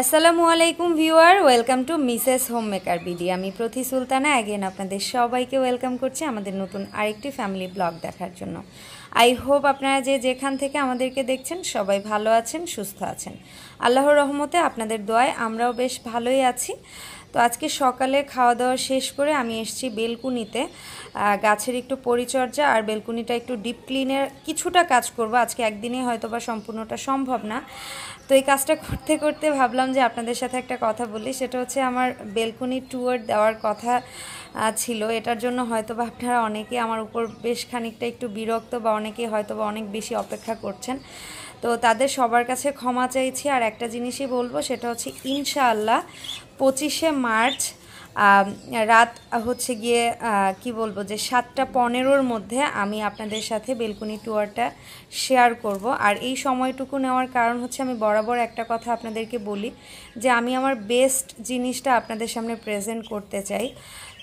আসসালামু আলাইকুম viewer welcome to Mrs homemaker BD আমি প্রতি সুলতানা অ্যাগেন আপনাদের সবাইকে ওয়েলকাম করছি আমাদের নতুন আরেকটি ফ্যামিলি ব্লগ দেখার জন্য আই হোপ আপনারা যে যেখান থেকে আমাদেরকে দেখছেন সবাই ভালো আছেন সুস্থ আছেন আল্লাহর রহমতে আপনাদের দোয়ায় আমরাও বেশ ভালোই আছি তো আজকে সকালে খাওয়া দাওয়া শেষ করে আমি এসছি বেলকুনিতে গাছের একটু পরিচর্যা আর বেলকুনিটা একটু ডিপ ক্লিনের কিছুটা কাজ করব আজকে একদিনে হয়তো বা সম্পূর্ণটা সম্ভব না তো এই কাজটা করতে করতে ভাবলাম যে আপনাদের সাথে একটা কথা বলি সেটা হচ্ছে আমার বেলকুনি ট্যুর দেওয়ার কথা ছিল এটার জন্য হয়তো বা আপনারা অনেকে আমার উপর বেশ খানিকটা একটু বিরক্ত বা অনেকে হয়তো বা অনেক বেশি অপেক্ষা করছেন তো তাদের সবার কাছে ক্ষমা চাইছি আর একটা জিনিসই বলবো সেটা হচ্ছে ইনশাআল্লাহ পঁচিশে মার্চ রাত হচ্ছে গিয়ে কি বলবো যে সাতটা পনেরোর মধ্যে আমি আপনাদের সাথে বেলকুনি টুয়ারটা শেয়ার করব আর এই সময়টুকু নেওয়ার কারণ হচ্ছে আমি বরাবর একটা কথা আপনাদেরকে বলি যে আমি আমার বেস্ট জিনিসটা আপনাদের সামনে প্রেজেন্ট করতে চাই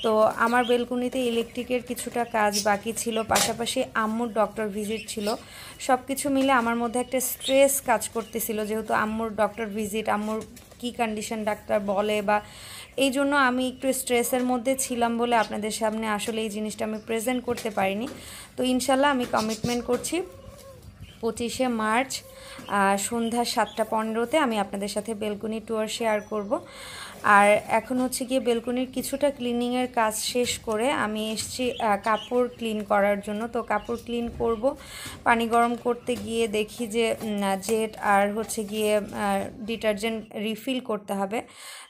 তো আমার বেলকুনিতে ইলেকট্রিকের কিছুটা কাজ বাকি ছিল পাশাপাশি আম্মুর ডক্টর ভিজিট ছিল সব কিছু মিলে আমার মধ্যে একটা স্ট্রেস কাজ করতেছিল যেহেতু আম্মুর ডক্টর ভিজিট আম্মুর কি কন্ডিশন ডাক্তার বলে বা এই জন্য আমি একটু স্ট্রেসের মধ্যে ছিলাম বলে আপনাদের সামনে আসলে এই জিনিসটা আমি প্রেজেন্ট করতে পারিনি তো ইনশাল্লাহ আমি কমিটমেন্ট করছি পঁচিশে মার্চ সন্ধ্যা সাতটা পনেরোতে আমি আপনাদের সাথে বেলকুনি টুয়ার শেয়ার করব আর এখন হচ্ছে গিয়ে বেলকনির কিছুটা ক্লিনিংয়ের কাজ শেষ করে আমি এসছি কাপড় ক্লিন করার জন্য তো কাপড় ক্লিন করব পানি গরম করতে গিয়ে দেখি যে জেট আর হচ্ছে গিয়ে ডিটারজেন্ট রিফিল করতে হবে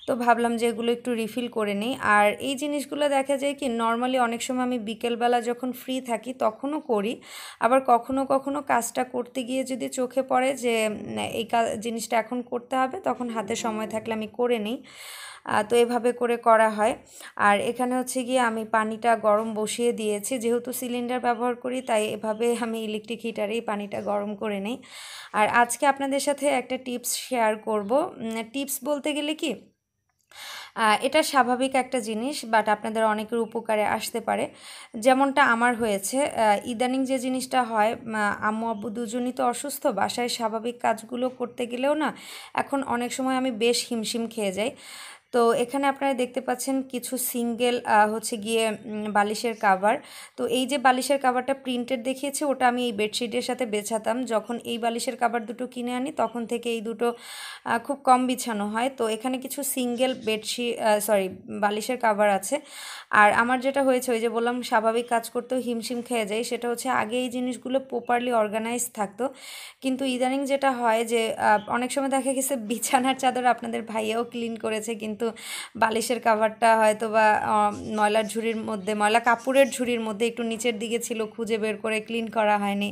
তো ভাবলাম যে এগুলো একটু রিফিল করে নিই আর এই জিনিসগুলো দেখা যায় কি নর্মালি অনেক সময় আমি বিকেলবেলা যখন ফ্রি থাকি তখনও করি আবার কখনো কখনো কাজটা করতে গিয়ে যদি চোখে পড়ে যে এই জিনিসটা এখন করতে হবে তখন হাতে সময় থাকলে আমি করে নিই তো এভাবে করে করা হয় আর এখানে হচ্ছে গিয়ে আমি পানিটা গরম বসিয়ে দিয়েছি যেহেতু সিলিন্ডার ব্যবহার করি তাই এভাবে আমি ইলেকট্রিক হিটারেই পানিটা গরম করে নেই আর আজকে আপনাদের সাথে একটা টিপস শেয়ার করব টিপস বলতে গেলে কি এটা স্বাভাবিক একটা জিনিস বাট আপনাদের অনেকের উপকারে আসতে পারে যেমনটা আমার হয়েছে ইদানিং যে জিনিসটা হয় আম্মু আব্বু দুজনই তো অসুস্থ বাসায় স্বাভাবিক কাজগুলো করতে গেলেও না এখন অনেক সময় আমি বেশ হিমশিম খেয়ে যাই তো এখানে আপনারা দেখতে পাচ্ছেন কিছু সিঙ্গেল হচ্ছে গিয়ে বালিশের কাভার তো এই যে বালিশের কাভারটা প্রিন্টেড দেখিয়েছে ওটা আমি এই বেডশিটের সাথে বেছাতাম যখন এই বালিশের কাভার দুটো কিনে আনি তখন থেকে এই দুটো খুব কম বিছানো হয় তো এখানে কিছু সিঙ্গেল বেডশিট সরি বালিশের কাভার আছে আর আমার যেটা হয়েছে ওই যে বললাম স্বাভাবিক কাজ করতেও হিমশিম খেয়ে যায় সেটা হচ্ছে আগে এই জিনিসগুলো প্রপারলি অর্গানাইজ থাকতো কিন্তু ইদানিং যেটা হয় যে অনেক সময় দেখা গেছে বিছানার চাদর আপনাদের ভাইয়াও ক্লিন করেছে কিন্তু কিন্তু বালিশের কাভারটা হয়তো বা ময়লার ঝুড়ির মধ্যে ময়লা কাপড়ের ঝুড়ির মধ্যে একটু নিচের দিকে ছিল খুঁজে বের করে ক্লিন করা হয়নি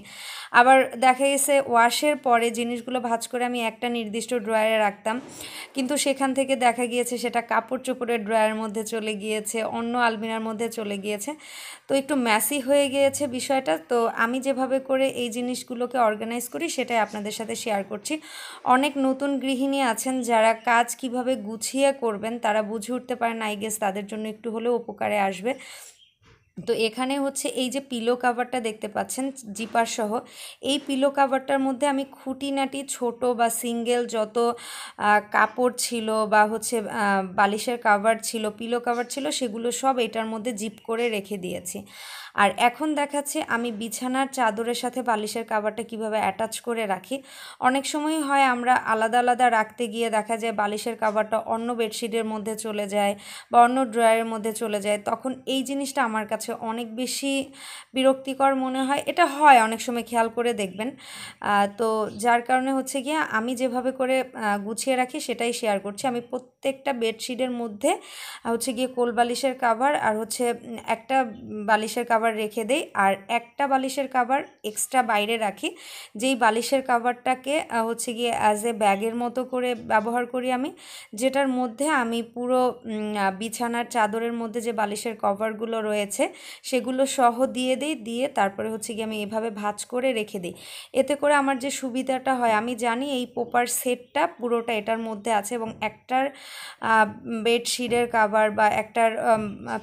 আবার দেখা গেছে ওয়াশের পরে জিনিসগুলো ভাজ করে আমি একটা নির্দিষ্ট ড্রয়ারে রাখতাম কিন্তু সেখান থেকে দেখা গিয়েছে সেটা কাপড় চোপড়ের ড্রয়ারের মধ্যে চলে গিয়েছে অন্য আলমিনার মধ্যে চলে গিয়েছে তো একটু ম্যাসি হয়ে গিয়েছে বিষয়টা তো আমি যেভাবে করে এই জিনিসগুলোকে অর্গানাইজ করি সেটাই আপনাদের সাথে শেয়ার করছি অনেক নতুন গৃহিণী আছেন যারা কাজ কিভাবে গুছিয়ে করবে করবেন তারা বুঝে উঠতে পারে না আই গেস তাদের জন্য একটু হলেও উপকারে আসবে তো এখানে হচ্ছে এই যে পিলো কাভারটা দেখতে পাচ্ছেন জিপার সহ এই পিলো কাভারটার মধ্যে আমি খুঁটিনাটি ছোট বা সিঙ্গেল যত কাপড় ছিল বা হচ্ছে বালিশের কাভার ছিল পিলো কাভার ছিল সেগুলো সব এটার মধ্যে জিপ করে রেখে দিয়েছি আর এখন দেখাচ্ছে আমি বিছানার চাদরের সাথে বালিশের কাভারটা কিভাবে অ্যাটাচ করে রাখি অনেক সময় হয় আমরা আলাদা আলাদা রাখতে গিয়ে দেখা যায় বালিশের কাভারটা অন্য বেডশিটের মধ্যে চলে যায় বা অন্য ড্রয়ারের মধ্যে চলে যায় তখন এই জিনিসটা আমার কাছে কাছে অনেক বেশি বিরক্তিকর মনে হয় এটা হয় অনেক সময় খেয়াল করে দেখবেন তো যার কারণে হচ্ছে গিয়ে আমি যেভাবে করে গুছিয়ে রাখি সেটাই শেয়ার করছি আমি প্রত্যেকটা বেডশিটের মধ্যে হচ্ছে গিয়ে কোল বালিশের কাভার আর হচ্ছে একটা বালিশের কাভার রেখে দেই আর একটা বালিশের কাভার এক্সট্রা বাইরে রাখি যেই বালিশের কাভারটাকে হচ্ছে গিয়ে অ্যাজ এ ব্যাগের মতো করে ব্যবহার করি আমি যেটার মধ্যে আমি পুরো বিছানার চাদরের মধ্যে যে বালিশের কভারগুলো রয়েছে সেগুলো সহ দিয়ে দিই দিয়ে তারপরে হচ্ছে গিয়ে আমি এভাবে ভাজ করে রেখে দিই এতে করে আমার যে সুবিধাটা হয় আমি জানি এই পোপার সেটটা পুরোটা এটার মধ্যে আছে এবং একটার বেডশিটের কাভার বা একটার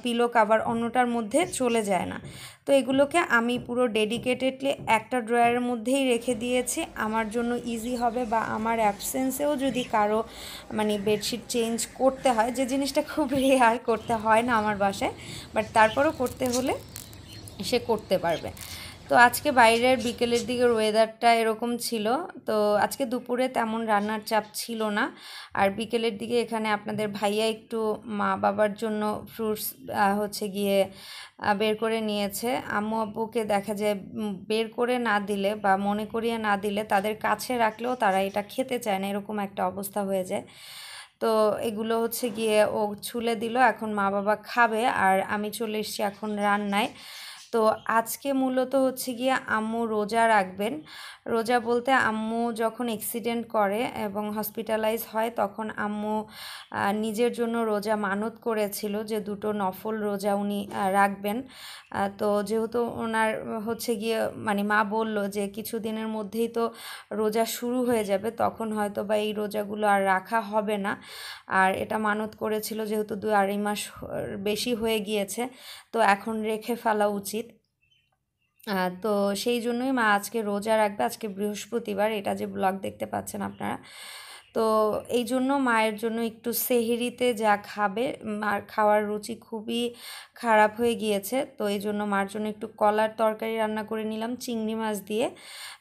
পিলো কাভার অন্যটার মধ্যে চলে যায় না তো এগুলোকে আমি পুরো ডেডিকেটেডলি একটা ড্রয়ারের মধ্যেই রেখে দিয়েছি আমার জন্য ইজি হবে বা আমার অ্যাবসেন্সেও যদি কারো মানে বেডশিট চেঞ্জ করতে হয় যে জিনিসটা খুব রেয়ার করতে হয় না আমার বাসায় বাট তারপরও করতে হলে সে করতে পারবে তো আজকে বাইরের বিকেলের দিকের ওয়েদারটা এরকম ছিল তো আজকে দুপুরে তেমন রান্নার চাপ ছিল না আর বিকেলের দিকে এখানে আপনাদের ভাইয়া একটু মা বাবার জন্য ফ্রুটস হচ্ছে গিয়ে বের করে নিয়েছে আম্মু আব্বুকে দেখা যায় বের করে না দিলে বা মনে করিয়ে না দিলে তাদের কাছে রাখলেও তারা এটা খেতে চায় না এরকম একটা অবস্থা হয়ে যায় তো এগুলো হচ্ছে গিয়ে ও ছুলে দিল এখন মা বাবা খাবে আর আমি চলে এসছি এখন রান্নায় তো আজকে মূলত হচ্ছে গিয়ে আম্মু রোজা রাখবেন রোজা বলতে আম্মু যখন অ্যাক্সিডেন্ট করে এবং হসপিটালাইজ হয় তখন আম্মু নিজের জন্য রোজা মানত করেছিল যে দুটো নফল রোজা উনি রাখবেন তো যেহেতু ওনার হচ্ছে গিয়ে মানে মা বলল যে কিছুদিনের মধ্যেই তো রোজা শুরু হয়ে যাবে তখন হয়তো বা এই রোজাগুলো আর রাখা হবে না আর এটা মানত করেছিল যেহেতু দু আড়াই মাস বেশি হয়ে গিয়েছে তো এখন রেখে ফেলা উচিত তো সেই জন্যই মা আজকে রোজা রাখবে আজকে বৃহস্পতিবার এটা যে ব্লগ দেখতে পাচ্ছেন আপনারা তো এই জন্য মায়ের জন্য একটু সেহেরিতে যা খাবে মার খাওয়ার রুচি খুবই খারাপ হয়ে গিয়েছে তো এই জন্য মার জন্য একটু কলার তরকারি রান্না করে নিলাম চিংড়ি মাছ দিয়ে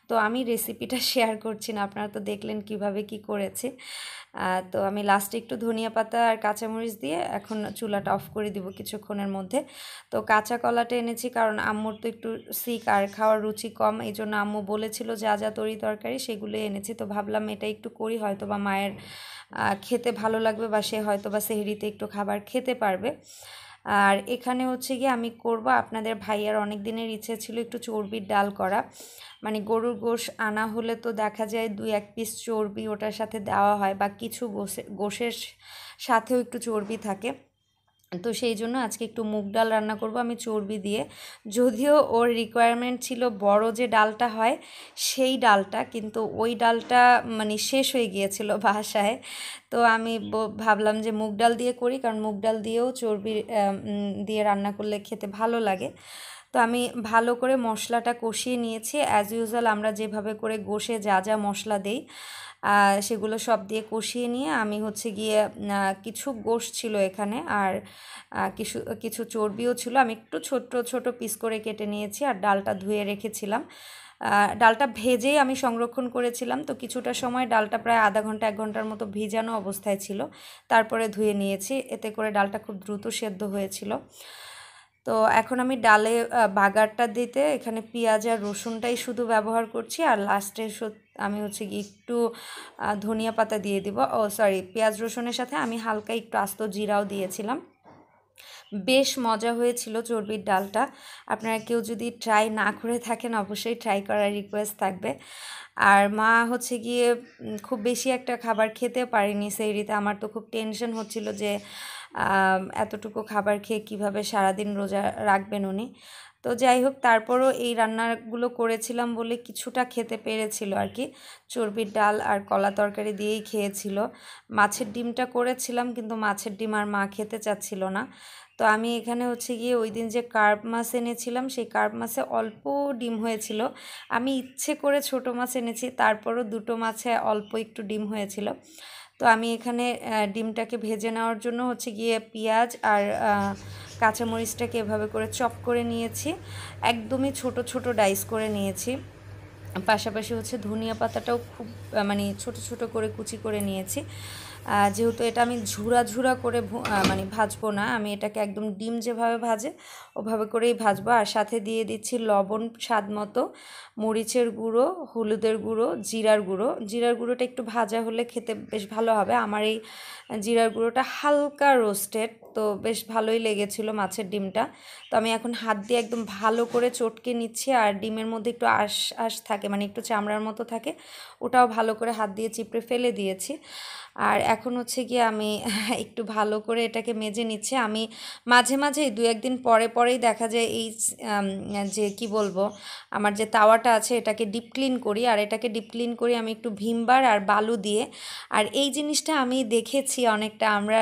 তো আমি রেসিপিটা শেয়ার করছি না আপনারা তো দেখলেন কিভাবে কি করেছি তো আমি লাস্টে একটু ধনিয়া পাতা আর কাঁচামরিচ দিয়ে এখন চুলাটা অফ করে দিব কিছুক্ষণের মধ্যে তো কাঁচা কলাটা এনেছি কারণ আম্মুর তো একটু সিক আর খাওয়ার রুচি কম এই জন্য আম্মু বলেছিল যা যা তরি তরকারি সেগুলো এনেছি তো ভাবলাম এটা একটু করি হয়তো বা মায়ের খেতে ভালো লাগবে বা সে হয়তো বা সেহরিতে একটু খাবার খেতে পারবে আর এখানে হচ্ছে গিয়ে আমি করব আপনাদের ভাইয়ার অনেক দিনের ইচ্ছে ছিল একটু চর্বির ডাল করা মানে গরুর গোশ আনা হলে তো দেখা যায় দুই এক পিস চর্বি ওটার সাথে দেওয়া হয় বা কিছু গোসে গোশের সাথেও একটু চর্বি থাকে তো সেই জন্য আজকে একটু মুগ ডাল রান্না করব আমি চর্বি দিয়ে যদিও ওর রিকোয়ারমেন্ট ছিল বড় যে ডালটা হয় সেই ডালটা কিন্তু ওই ডালটা মানে শেষ হয়ে গিয়েছিল বাসায় তো আমি ভাবলাম যে মুগ ডাল দিয়ে করি কারণ মুগ ডাল দিয়েও চর্বি দিয়ে রান্না করলে খেতে ভালো লাগে তো আমি ভালো করে মশলাটা কষিয়ে নিয়েছি অ্যাজ ইউজুয়াল আমরা যেভাবে করে গোষে যা যা মশলা দেই সেগুলো সব দিয়ে কষিয়ে নিয়ে আমি হচ্ছে গিয়ে কিছু গোশ ছিল এখানে আর কিছু কিছু চর্বিও ছিল আমি একটু ছোট ছোট পিস করে কেটে নিয়েছি আর ডালটা ধুয়ে রেখেছিলাম ডালটা ভেজেই আমি সংরক্ষণ করেছিলাম তো কিছুটা সময় ডালটা প্রায় আধা ঘন্টা এক ঘন্টার মতো ভিজানো অবস্থায় ছিল তারপরে ধুয়ে নিয়েছি এতে করে ডালটা খুব দ্রুত সেদ্ধ হয়েছিল তো এখন আমি ডালে বাগারটা দিতে এখানে পেঁয়াজ আর রসুনটাই শুধু ব্যবহার করছি আর লাস্টে আমি হচ্ছে একটু ধনিয়া পাতা দিয়ে দিব ও সরি পেঁয়াজ রসুনের সাথে আমি হালকা একটু আস্ত জিরাও দিয়েছিলাম বেশ মজা হয়েছিল চর্বির ডালটা আপনারা কেউ যদি ট্রাই না করে থাকেন অবশ্যই ট্রাই করার রিকোয়েস্ট থাকবে আর মা হচ্ছে গিয়ে খুব বেশি একটা খাবার খেতে পারেনি সেইরিতে আমার তো খুব টেনশন হচ্ছিল যে এতটুকু খাবার খেয়ে কিভাবে সারাদিন রোজা রাখবেন উনি তো যাই হোক তারপরও এই রান্নাগুলো করেছিলাম বলে কিছুটা খেতে পেরেছিল আর কি চর্বির ডাল আর কলা তরকারি দিয়েই খেয়েছিল মাছের ডিমটা করেছিলাম কিন্তু মাছের ডিম আর মা খেতে চাচ্ছিল না তো আমি এখানে হচ্ছে গিয়ে ওই দিন যে কার্প মাছ এনেছিলাম সেই কার্প মাছে অল্প ডিম হয়েছিল আমি ইচ্ছে করে ছোট মাছ এনেছি তারপরও দুটো মাছে অল্প একটু ডিম হয়েছিল তো আমি এখানে ডিমটাকে ভেজে নেওয়ার জন্য হচ্ছে গিয়ে পেঁয়াজ আর কাঁচামরিচটাকে এভাবে করে চপ করে নিয়েছি একদমই ছোট ছোট ডাইস করে নিয়েছি পাশাপাশি হচ্ছে ধনিয়া পাতাটাও খুব মানে ছোট ছোট করে কুচি করে নিয়েছি যেহেতু এটা আমি ঝুরা ঝুরা করে মানে ভাজবো না আমি এটাকে একদম ডিম যেভাবে ভাজে ওভাবে করেই ভাজবো আর সাথে দিয়ে দিচ্ছি লবণ স্বাদ মতো মরিচের গুঁড়ো হলুদের গুঁড়ো জিরার গুঁড়ো জিরার গুঁড়োটা একটু ভাজা হলে খেতে বেশ ভালো হবে আমার এই জিরার গুঁড়োটা হালকা রোস্টেড তো বেশ ভালোই লেগেছিল মাছের ডিমটা তো আমি এখন হাত দিয়ে একদম ভালো করে চটকে নিচ্ছি আর ডিমের মধ্যে একটু আশ আশ থাকে মানে একটু চামড়ার মতো থাকে ওটাও ভালো করে হাত দিয়ে চিপড়ে ফেলে দিয়েছি আর এখন হচ্ছে গিয়ে আমি একটু ভালো করে এটাকে মেজে নিচ্ছি আমি মাঝে মাঝেই দু একদিন পরে পরেই দেখা যায় এই যে কি বলবো আমার যে তাওয়াটা আছে এটাকে ডিপ ক্লিন করি আর এটাকে ডিপ ক্লিন করি আমি একটু ভিমবার আর বালু দিয়ে আর এই জিনিসটা আমি দেখেছি অনেকটা আমরা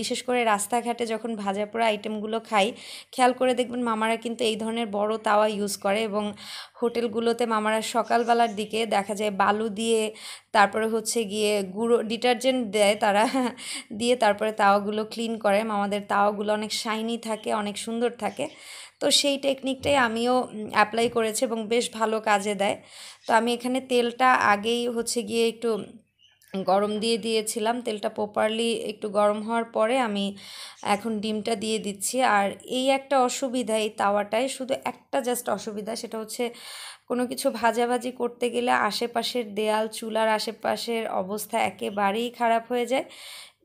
বিশেষ করে রাস্তা রাস্তাঘাটে যখন ভাজা পোড়া আইটেমগুলো খাই খেয়াল করে দেখবেন মামারা কিন্তু এই ধরনের বড় তাওয়া ইউজ করে এবং হোটেলগুলোতে মামারা সকালবেলার দিকে দেখা যায় বালু দিয়ে তারপরে হচ্ছে গিয়ে গুঁড়ো ডিটারজেন্ট দেয় তারা দিয়ে তারপরে তাওয়াগুলো ক্লিন করে মামাদের তাওয়াগুলো অনেক শাইনি থাকে অনেক সুন্দর থাকে তো সেই টেকনিকটাই আমিও অ্যাপ্লাই করেছি এবং বেশ ভালো কাজে দেয় তো আমি এখানে তেলটা আগেই হচ্ছে গিয়ে একটু গরম দিয়ে দিয়েছিলাম তেলটা প্রপারলি একটু গরম হওয়ার পরে আমি এখন ডিমটা দিয়ে দিচ্ছি আর এই একটা অসুবিধা এই তাওয়াটায় শুধু একটা জাস্ট অসুবিধা সেটা হচ্ছে কোনো কিছু ভাজাভাজি করতে গেলে আশেপাশের দেয়াল চুলার আশেপাশের অবস্থা একেবারেই খারাপ হয়ে যায়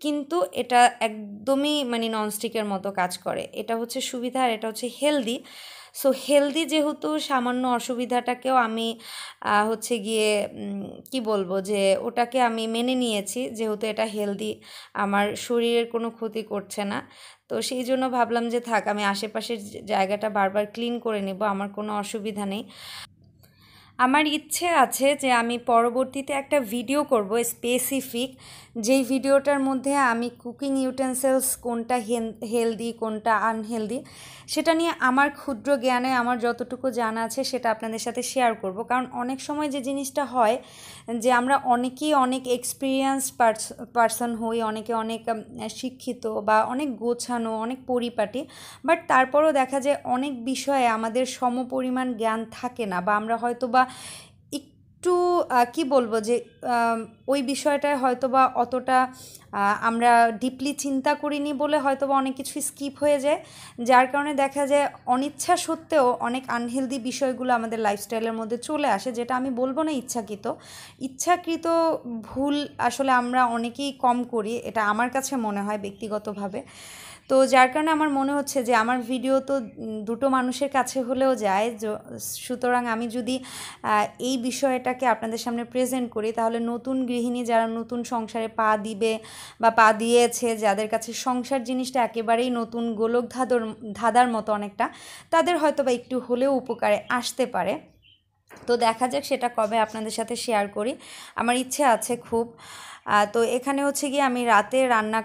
কিন্তু এটা একদমই মানে ননস্টিকের মতো কাজ করে এটা হচ্ছে সুবিধা আর এটা হচ্ছে হেলদি সো হেলদি যেহেতু সামান্য অসুবিধাটাকেও আমি হচ্ছে গিয়ে কি বলবো যে ওটাকে আমি মেনে নিয়েছি যেহেতু এটা হেলদি আমার শরীরের কোনো ক্ষতি করছে না তো সেই জন্য ভাবলাম যে থাক আমি আশেপাশের জায়গাটা বারবার ক্লিন করে নেব আমার কোনো অসুবিধা নেই আমার ইচ্ছে আছে যে আমি পরবর্তীতে একটা ভিডিও করব স্পেসিফিক যেই ভিডিওটার মধ্যে আমি কুকিং ইউটেন্সেলস কোনটা হেলদি কোনটা আনহেলদি সেটা নিয়ে আমার ক্ষুদ্র জ্ঞানে আমার যতটুকু জানা আছে সেটা আপনাদের সাথে শেয়ার করব কারণ অনেক সময় যে জিনিসটা হয় যে আমরা অনেকেই অনেক এক্সপিরিয়েন্স পার্সন হই অনেকে অনেক শিক্ষিত বা অনেক গোছানো অনেক পরিপাটি বাট তারপরও দেখা যায় অনেক বিষয়ে আমাদের সমপরিমাণ জ্ঞান থাকে না বা আমরা হয়তো বা একটু কি বলবো যে ওই বিষয়টায় হয়তোবা অতটা আমরা ডিপলি চিন্তা করিনি বলে হয়তোবা অনেক কিছু স্কিপ হয়ে যায় যার কারণে দেখা যায় অনিচ্ছা সত্ত্বেও অনেক আনহেলদি বিষয়গুলো আমাদের লাইফস্টাইলের মধ্যে চলে আসে যেটা আমি বলবো না ইচ্ছাকৃত ইচ্ছাকৃত ভুল আসলে আমরা অনেকেই কম করি এটা আমার কাছে মনে হয় ব্যক্তিগতভাবে তো যার কারণে আমার মনে হচ্ছে যে আমার ভিডিও তো দুটো মানুষের কাছে হলেও যায় সুতরাং আমি যদি এই বিষয়টাকে আপনাদের সামনে প্রেজেন্ট করি তাহলে নতুন গৃহিণী যারা নতুন সংসারে পা দিবে বা পা দিয়েছে যাদের কাছে সংসার জিনিসটা একেবারেই নতুন গোলক ধাঁধর ধাঁধার মতো অনেকটা তাদের হয়তো বা একটু হলেও উপকারে আসতে পারে তো দেখা যাক সেটা কবে আপনাদের সাথে শেয়ার করি আমার ইচ্ছে আছে খুব তো এখানে হচ্ছে গিয়ে আমি রাতে রান্না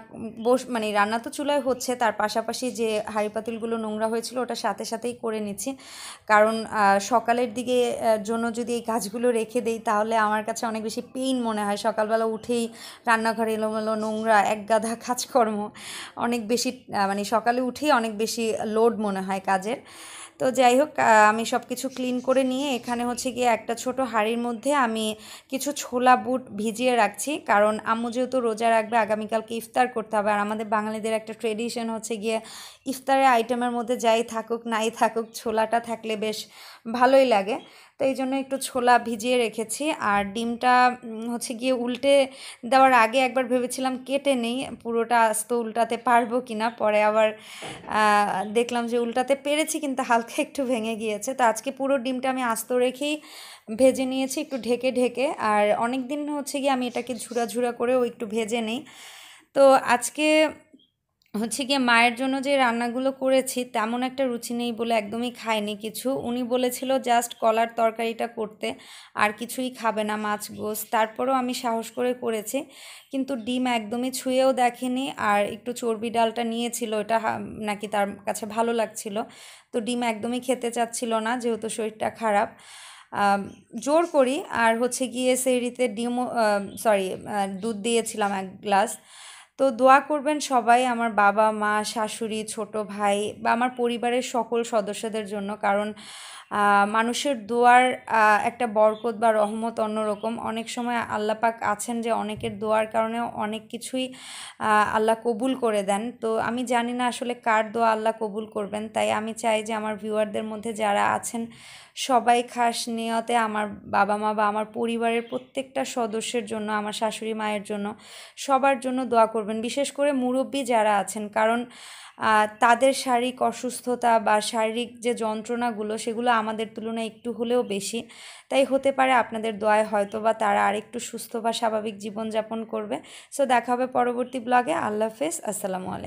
বস মানে রান্না তো চুলায় হচ্ছে তার পাশাপাশি যে হাড়িপাতিলগুলো নোংরা হয়েছিল ওটা সাথে সাথেই করে নিচ্ছি কারণ সকালের দিকে জন্য যদি এই কাজগুলো রেখে দেই তাহলে আমার কাছে অনেক বেশি পেইন মনে হয় সকালবেলা উঠেই রান্নাঘরে এলোমেলো নোংরা এক গাধা কাজকর্ম অনেক বেশি মানে সকালে উঠেই অনেক বেশি লোড মনে হয় কাজের তো যাই হোক আমি সব কিছু ক্লিন করে নিয়ে এখানে হচ্ছে গিয়ে একটা ছোট হাড়ির মধ্যে আমি কিছু ছোলা বুট ভিজিয়ে রাখছি কারণ আম্মু যেহেতু রোজা রাখবে আগামীকালকে ইফতার করতে হবে আর আমাদের বাঙালিদের একটা ট্রেডিশন হচ্ছে গিয়ে ইফতারের আইটেমের মধ্যে যাই থাকুক নাই থাকুক ছোলাটা থাকলে বেশ ভালোই লাগে এই জন্য একটু ছোলা ভিজিয়ে রেখেছি আর ডিমটা হচ্ছে গিয়ে উল্টে দেওয়ার আগে একবার ভেবেছিলাম কেটে নেই পুরোটা আস্ত উল্টাতে পারবো কি না পরে আবার দেখলাম যে উল্টাতে পেরেছি কিন্তু হালকা একটু ভেঙে গিয়েছে তো আজকে পুরো ডিমটা আমি আস্ত রেখেই ভেজে নিয়েছি একটু ঢেকে ঢেকে আর অনেক দিন হচ্ছে গিয়ে আমি এটাকে ঝুরা ঝুরা করেও একটু ভেজে নিই তো আজকে হচ্ছে গিয়ে মায়ের জন্য যে রান্নাগুলো করেছি তেমন একটা রুচি নেই বলে একদমই খায়নি কিছু উনি বলেছিল জাস্ট কলার তরকারিটা করতে আর কিছুই খাবে না মাছ গোস তারপরও আমি সাহস করে করেছি কিন্তু ডিম একদমই ছুঁয়েও দেখেনি আর একটু চর্বি ডালটা নিয়েছিল এটা নাকি তার কাছে ভালো লাগছিল তো ডিম একদমই খেতে চাচ্ছিল না যেহেতু শরীরটা খারাপ জোর করি আর হচ্ছে গিয়ে রীতে ডিমও সরি দুধ দিয়েছিলাম এক গ্লাস তো দোয়া করবেন সবাই আমার বাবা মা শাশুড়ি ছোট ভাই বা আমার পরিবারের সকল সদস্যদের জন্য কারণ মানুষের দোয়ার একটা বরকত বা রহমত অন্যরকম অনেক সময় আল্লাপাক আছেন যে অনেকের দোয়ার কারণে অনেক কিছুই আল্লাহ কবুল করে দেন তো আমি জানি না আসলে কার দোয়া আল্লাহ কবুল করবেন তাই আমি চাই যে আমার ভিউয়ারদের মধ্যে যারা আছেন সবাই খাস নিয়তে আমার বাবা মা বা আমার পরিবারের প্রত্যেকটা সদস্যের জন্য আমার শাশুড়ি মায়ের জন্য সবার জন্য দোয়া করবেন বিশেষ করে মুরব্বী যারা আছেন কারণ তাদের শারীরিক অসুস্থতা বা শারীরিক যে যন্ত্রণাগুলো সেগুলো আমাদের তুলনায় একটু হলেও বেশি তাই হতে পারে আপনাদের দোয়ায় হয়তো বা তারা আরেকটু সুস্থ বা স্বাভাবিক জীবনযাপন করবে সো দেখা হবে পরবর্তী ব্লগে আল্লাহ হাফেজ আসসালামু আলাইকুম